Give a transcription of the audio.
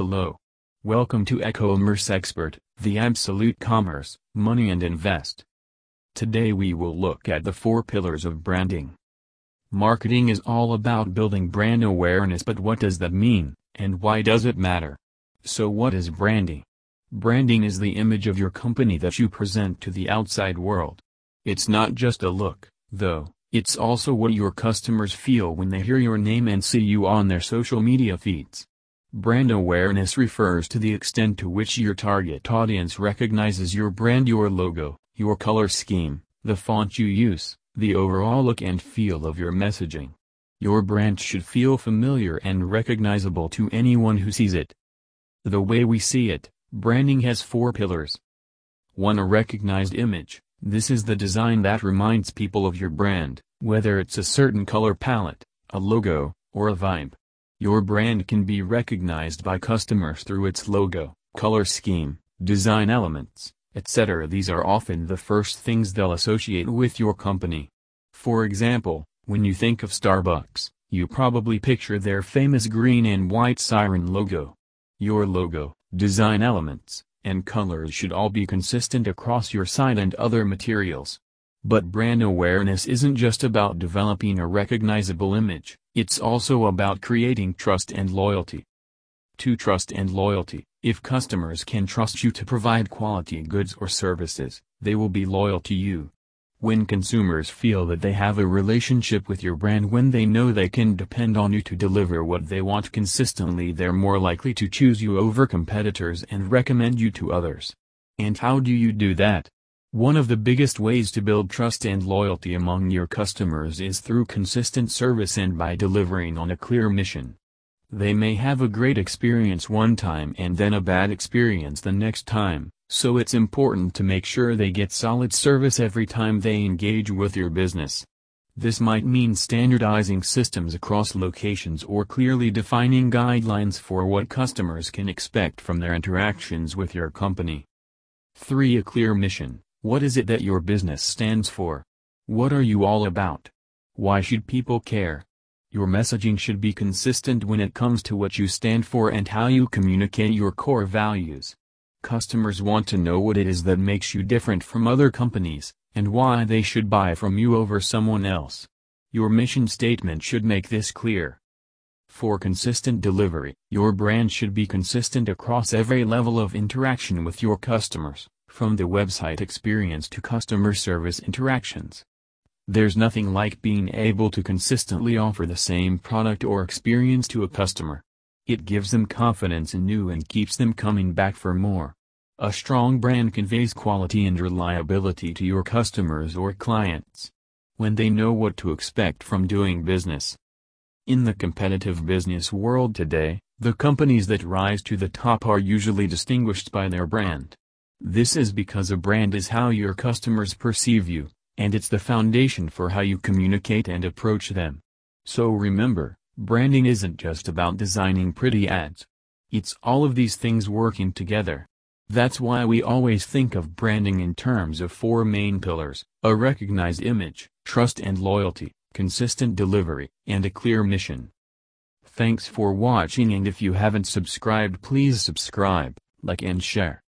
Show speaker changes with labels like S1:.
S1: Hello. Welcome to E-commerce Expert, the absolute commerce, money and invest. Today we will look at the four pillars of branding. Marketing is all about building brand awareness but what does that mean, and why does it matter? So what is branding? Branding is the image of your company that you present to the outside world. It's not just a look, though, it's also what your customers feel when they hear your name and see you on their social media feeds. Brand awareness refers to the extent to which your target audience recognizes your brand your logo, your color scheme, the font you use, the overall look and feel of your messaging. Your brand should feel familiar and recognizable to anyone who sees it. The way we see it, branding has four pillars. 1. A recognized image, this is the design that reminds people of your brand, whether it's a certain color palette, a logo, or a vibe. Your brand can be recognized by customers through its logo, color scheme, design elements, etc. These are often the first things they'll associate with your company. For example, when you think of Starbucks, you probably picture their famous green and white siren logo. Your logo, design elements, and colors should all be consistent across your site and other materials. But brand awareness isn't just about developing a recognizable image. It's also about creating trust and loyalty. To trust and loyalty, if customers can trust you to provide quality goods or services, they will be loyal to you. When consumers feel that they have a relationship with your brand when they know they can depend on you to deliver what they want consistently they're more likely to choose you over competitors and recommend you to others. And how do you do that? One of the biggest ways to build trust and loyalty among your customers is through consistent service and by delivering on a clear mission. They may have a great experience one time and then a bad experience the next time, so it's important to make sure they get solid service every time they engage with your business. This might mean standardizing systems across locations or clearly defining guidelines for what customers can expect from their interactions with your company. 3. A clear mission. What is it that your business stands for? What are you all about? Why should people care? Your messaging should be consistent when it comes to what you stand for and how you communicate your core values. Customers want to know what it is that makes you different from other companies, and why they should buy from you over someone else. Your mission statement should make this clear. For consistent delivery, your brand should be consistent across every level of interaction with your customers from the website experience to customer service interactions. There's nothing like being able to consistently offer the same product or experience to a customer. It gives them confidence in and keeps them coming back for more. A strong brand conveys quality and reliability to your customers or clients. When they know what to expect from doing business. In the competitive business world today, the companies that rise to the top are usually distinguished by their brand. This is because a brand is how your customers perceive you, and it's the foundation for how you communicate and approach them. So remember, branding isn't just about designing pretty ads. It's all of these things working together. That's why we always think of branding in terms of four main pillars, a recognized image, trust and loyalty, consistent delivery, and a clear mission. Thanks for watching and if you haven't subscribed please subscribe, like and share.